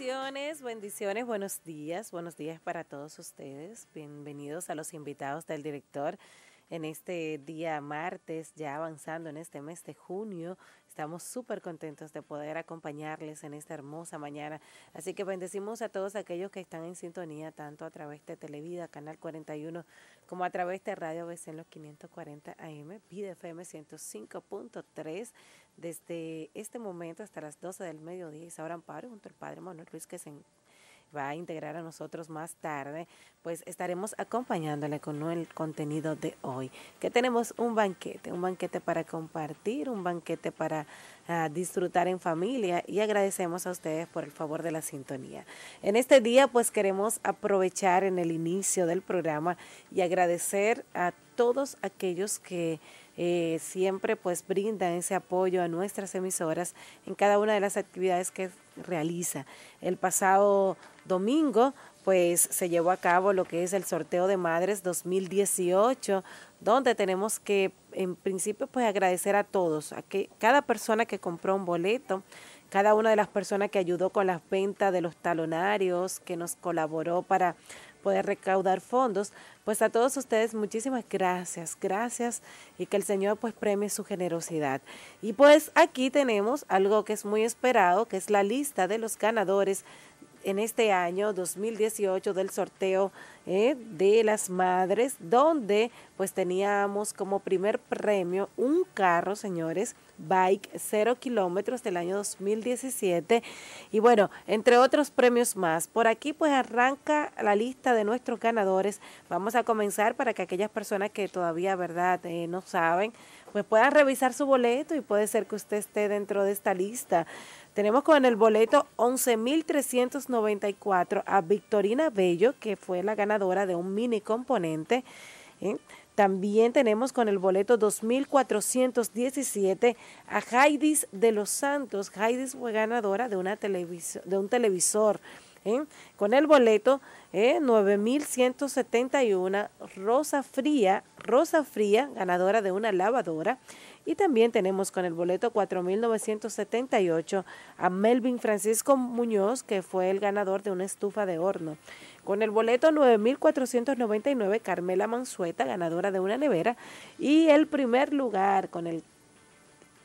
Bendiciones, bendiciones, buenos días, buenos días para todos ustedes. Bienvenidos a los invitados del director en este día martes, ya avanzando en este mes de junio. Estamos súper contentos de poder acompañarles en esta hermosa mañana. Así que bendecimos a todos aquellos que están en sintonía, tanto a través de Televida, Canal 41, como a través de Radio BC en los 540 AM, FM 105.3, desde este momento hasta las 12 del mediodía. Y ahora amparo junto al Padre Manuel Luis, que es en va a integrar a nosotros más tarde, pues estaremos acompañándole con el contenido de hoy, que tenemos un banquete, un banquete para compartir, un banquete para ah, disfrutar en familia y agradecemos a ustedes por el favor de la sintonía. En este día pues queremos aprovechar en el inicio del programa y agradecer a todos aquellos que eh, siempre pues brinda ese apoyo a nuestras emisoras en cada una de las actividades que realiza. El pasado domingo pues se llevó a cabo lo que es el sorteo de madres 2018, donde tenemos que en principio pues agradecer a todos, a que cada persona que compró un boleto cada una de las personas que ayudó con las ventas de los talonarios, que nos colaboró para poder recaudar fondos. Pues a todos ustedes muchísimas gracias, gracias y que el Señor pues premie su generosidad. Y pues aquí tenemos algo que es muy esperado, que es la lista de los ganadores en este año 2018 del sorteo eh, de las madres, donde pues teníamos como primer premio un carro, señores, bike 0 kilómetros del año 2017 y bueno, entre otros premios más. Por aquí pues arranca la lista de nuestros ganadores. Vamos a comenzar para que aquellas personas que todavía, ¿verdad?, eh, no saben, pues puedan revisar su boleto y puede ser que usted esté dentro de esta lista. Tenemos con el boleto 11.394 a Victorina Bello, que fue la ganadora de un mini componente. ¿eh? También tenemos con el boleto 2417 a Heidis de los Santos. Heidis fue ganadora de, una de un televisor ¿eh? Con el boleto 9171 ¿eh? Rosa Fría, Rosa Fría, ganadora de una lavadora. Y también tenemos con el boleto 4978 a Melvin Francisco Muñoz, que fue el ganador de una estufa de horno. Con el boleto 9499 Carmela Mansueta, ganadora de una nevera. Y el primer lugar con el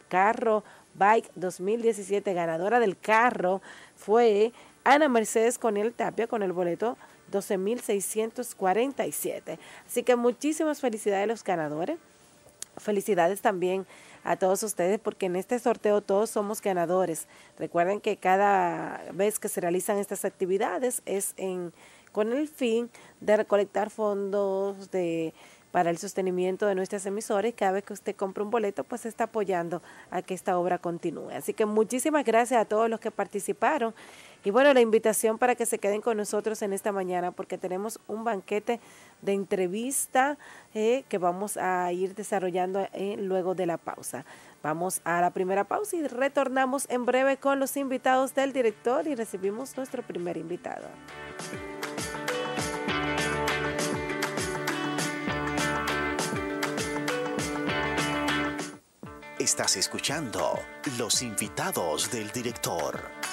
carro Bike 2017, ganadora del carro, fue Ana Mercedes con el Tapia con el boleto 12.647. Así que muchísimas felicidades a los ganadores. Felicidades también a todos ustedes porque en este sorteo todos somos ganadores. Recuerden que cada vez que se realizan estas actividades es en, con el fin de recolectar fondos de, para el sostenimiento de nuestras emisoras y cada vez que usted compra un boleto pues está apoyando a que esta obra continúe. Así que muchísimas gracias a todos los que participaron y bueno, la invitación para que se queden con nosotros en esta mañana porque tenemos un banquete de entrevista eh, que vamos a ir desarrollando eh, luego de la pausa. Vamos a la primera pausa y retornamos en breve con los invitados del director y recibimos nuestro primer invitado. Estás escuchando los invitados del director.